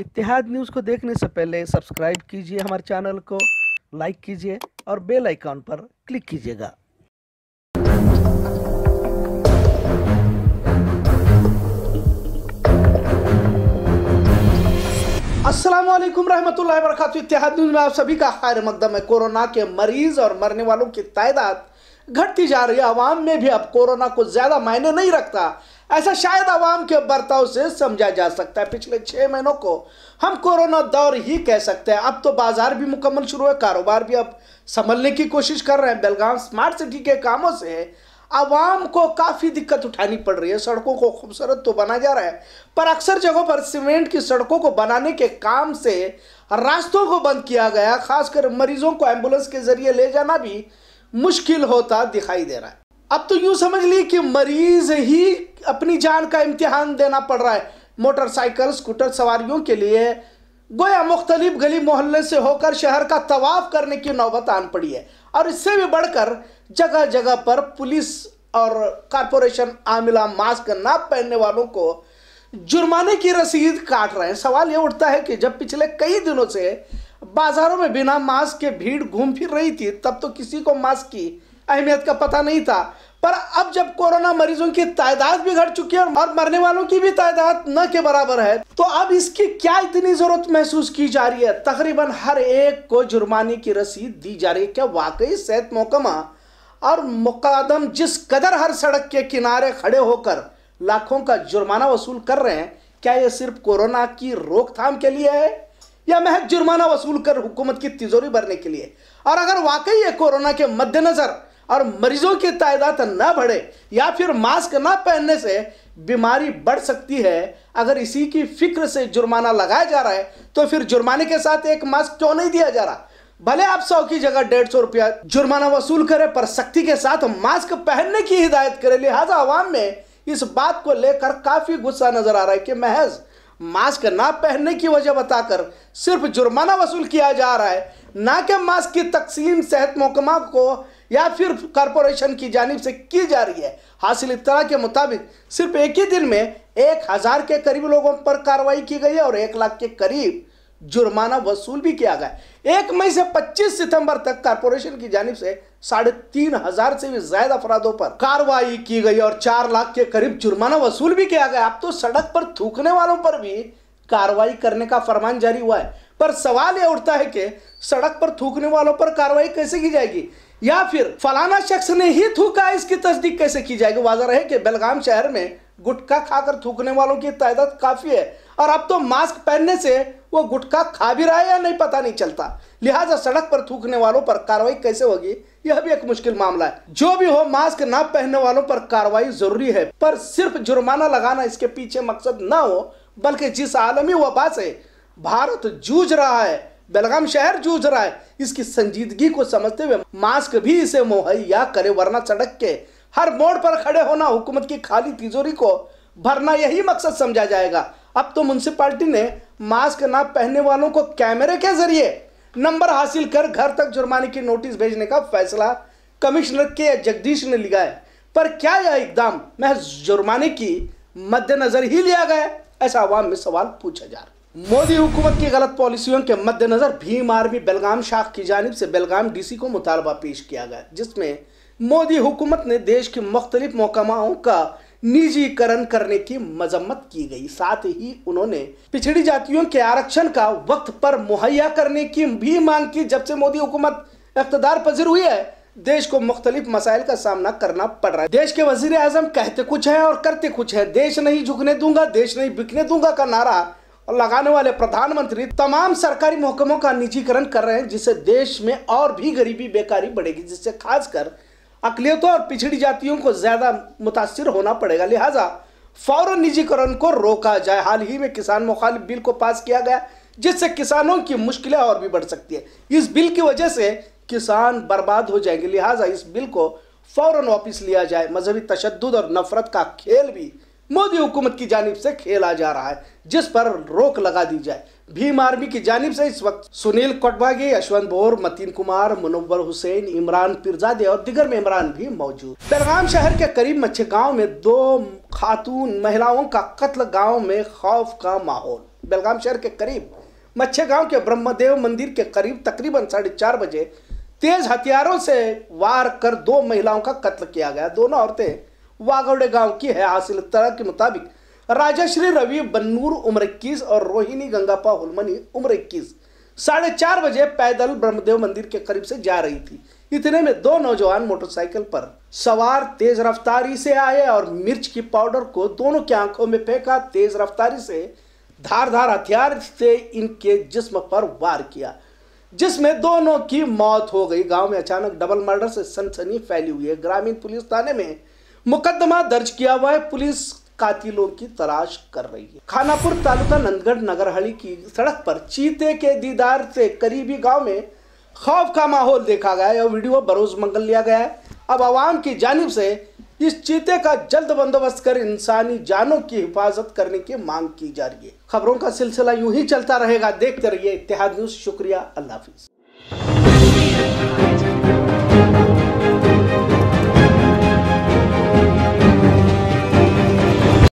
इतिहाद news को देखने से पहले सब्सक्राइब कीजिए हमारे चैनल को लाइक कीजिए और बेल आइकॉन पर क्लिक कीजिएगा असलम रहमतुल्ल वरक इतिहाद न्यूज़ में आप सभी का खैर मकदम है कोरोना के मरीज़ और मरने वालों की तादाद घटती जा रही है आवाम में भी अब कोरोना को ज़्यादा मायने नहीं रखता ऐसा शायद आवाम के बर्ताव से समझा जा सकता है पिछले छः महीनों को हम कोरोना दौर ही कह सकते हैं अब तो बाजार भी मुकम्मल शुरू है कारोबार भी अब संभलने की कोशिश कर रहे हैं बेलगाम स्मार्ट सिटी के कामों से आवाम को काफ़ी दिक्कत उठानी पड़ रही है सड़कों को खूबसूरत तो बना जा रहा है पर अक्सर जगहों पर सीमेंट की सड़कों को बनाने के काम से रास्तों को बंद किया गया खासकर मरीजों को एम्बुलेंस के जरिए ले जाना भी मुश्किल होता दिखाई दे रहा है अब तो यूं समझ लिए कि मरीज ही अपनी जान का इम्तिहान देना पड़ रहा है मोटरसाइकिल स्कूटर सवारियों के लिए गोया मुख्तलिफ गली मोहल्ले से होकर शहर का तवाफ करने की नौबत आन पड़ी है और इससे भी बढ़कर जगह जगह पर पुलिस और कारपोरेशन आमिला मास्क ना पहनने वालों को जुर्माने की रसीद काट रहे हैं सवाल ये उठता है कि जब पिछले कई दिनों से बाजारों में बिना मास्क के भीड़ घूम फिर रही थी तब तो किसी को मास्क की अहमियत का पता नहीं था पर अब जब कोरोना मरीजों की तादाद भी घट चुकी है और मरने वालों की भी तादाद न के बराबर है तो अब इसकी क्या इतनी जरूरत महसूस की जा रही है तकरीबन हर एक को जुर्माने की रसीद दी जा रही है क्या वाकई सेहत मोहकमा और मुकदम जिस कदर हर सड़क के किनारे खड़े होकर लाखों का जुर्माना वसूल कर रहे हैं क्या यह सिर्फ कोरोना की रोकथाम के लिए है या महज जुर्माना वसूल कर हुकूमत की तिजोरी भरने के लिए और अगर वाकई ये कोरोना के मद्देनजर और मरीजों की तादाद ना बढ़े या फिर मास्क ना पहनने से बीमारी बढ़ सकती है अगर इसी की फिक्र से जुर्माना लगाया जा रहा है तो फिर जुर्माने के साथ एक मास्क क्यों नहीं दिया जा रहा भले आप सौ की जगह डेढ़ सौ रुपया जुर्माना वसूल करें पर सख्ती के साथ मास्क पहनने की हिदायत करें लिहाजा आवाम में इस बात को लेकर काफी गुस्सा नजर आ रहा है कि महज मास्क ना पहनने की वजह बताकर सिर्फ जुर्माना वसूल किया जा रहा है ना कि मास्क की तकसीम सेहत महकमा को या फिर कॉरपोरेशन की जानब से की जा रही है हासिल इतना के मुताबिक सिर्फ एक ही दिन में एक हज़ार के करीब लोगों पर कार्रवाई की गई है और एक लाख के करीब जुर्माना वसूल भी किया गया एक मई से 25 सितंबर तक कारपोरेशन की जानब से साढ़े तीन हजार से भी ज्यादा अपराधों पर कार्रवाई की गई और चार लाख के करीब जुर्माना वसूल भी किया गया अब तो सड़क पर थूकने वालों पर भी कार्रवाई करने का फरमान जारी हुआ है पर सवाल यह उठता है कि सड़क पर थूकने वालों पर कार्रवाई कैसे की जाएगी या फिर फलाना शख्स ने ही थूका इसकी तस्दीक कैसे की जाएगी वाजा रहे कि बेलगाम शहर में गुटखा खाकर थूकने वालों की तादाद काफ़ी है और अब तो मास्क पहनने से वो गुटखा खा भी रहा है या नहीं पता नहीं चलता लिहाजा सड़क पर थूकने वालों पर कार्रवाई कैसे होगी यह भी एक मुश्किल मामला है जो भी हो मास्क न पहनने वालों पर कार्रवाई जरूरी है पर सिर्फ जुर्माना लगाना इसके पीछे मकसद न हो बल्कि जिस आलमी वबा से भारत जूझ रहा है बेलगाम शहर जूझ रहा है इसकी संजीदगी को समझते हुए मास्क भी इसे मुहैया करे वरना सड़क के हर मोड़ पर खड़े होना हुकूमत की खाली तिजोरी को भरना यही मकसद समझा जाएगा अब तो म्यूनसिपाली ने मास्क ना पहनने वालों को कैमरे के जरिए नंबर हासिल कर घर तक जुर्माने की नोटिस भेजने का फैसला कमिश्नर के जगदीश ने लिया है पर क्या यह इकदाम महज जुर्माने की मद्देनजर ही लिया गया ऐसा आवाम में सवाल पूछा जा रहा है मोदी हुकूमत की गलत पॉलिसियों के मद्देनज़र भीम आर्मी बेलगाम शाख की जानब से बेलगाम डीसी को मुतालबा पेश किया गया जिसमें मोदी हुकूमत ने देश के मुख्तलिफ महकमाओं का निजीकरण करने की मजम्मत की गई साथ ही उन्होंने पिछड़ी जातियों के आरक्षण का वक्त पर मुहैया करने की भी मांग की जब से मोदी हुकूमत इकतदार पजीर हुई है देश को मुख्तलिफ मसाइल का सामना करना पड़ रहा है देश के वजीर आजम कहते कुछ है और करते कुछ है देश नहीं झुकने दूंगा देश नहीं बिकने दूंगा का नारा और लगाने वाले प्रधानमंत्री तमाम सरकारी मोहकमों का निजीकरण कर रहे हैं जिससे देश में और भी गरीबी बेकारी बढ़ेगी जिससे खासकर अकलियतों और पिछड़ी जातियों को ज़्यादा मुतासर होना पड़ेगा लिहाजा फौरन निजीकरण को रोका जाए हाल ही में किसान मुखाल बिल को पास किया गया जिससे किसानों की मुश्किलें और भी बढ़ सकती है इस बिल की वजह से किसान बर्बाद हो जाएंगे लिहाजा इस बिल को फौरन वापस लिया जाए मजहबी तशद और नफरत का खेल भी मोदी हुकूमत की जानब से खेला जा रहा है जिस पर रोक लगा दी जाए भीम आर्मी की जानब से इस वक्त सुनील कोटबागी यशवंत बोर मतीन कुमार मुनवर हुसैन इमरान पिरजादे और दिगर मेहमान भी मौजूद दरगाम शहर के करीब मच्छे गाँव में दो खातून महिलाओं का कत्ल गाँव में खौफ का माहौल बेलगाम शहर के करीब मच्छे गाँव के ब्रह्मदेव मंदिर के करीब तकरीबन साढ़े चार बजे तेज हथियारों से वार कर दो महिलाओं का कत्ल किया गया दोनों औरतें वागौड़े गांव की है हासिल तरह के मुताबिक राजाश्री रवि बन्नूर उम्र इक्कीस और रोहिणी गंगापा होलमनी उम्र इक्कीस साढ़े चार बजे पैदल ब्रह्मदेव मंदिर के करीब से जा रही थी इतने में दो नौजवान मोटरसाइकिल पर सवार तेज रफ्तारी से आए और मिर्च की पाउडर को दोनों की आंखों में फेंका तेज रफ्तारी से धारधार हथियार से इनके जिस्म पर वार किया जिसमें दोनों की मौत हो गई गांव में अचानक डबल मर्डर से सनसनी फैली हुई है ग्रामीण पुलिस थाने में मुकदमा दर्ज किया हुआ है पुलिस कातिलों की तलाश कर रही है खानापुर तालुका नंदगढ़ नगरहली की सड़क पर चीते के दीदार से करीबी गांव में खौफ का माहौल देखा गया यह वीडियो बरोज मंगल लिया गया है अब आवाम की जानब से इस चीते का जल्द बंदोबस्त कर इंसानी जानों की हिफाजत करने की मांग की जा रही है खबरों का सिलसिला यूं ही चलता रहेगा देखते रहिए इतिहाद न्यूज शुक्रिया अल्लाह हाफिज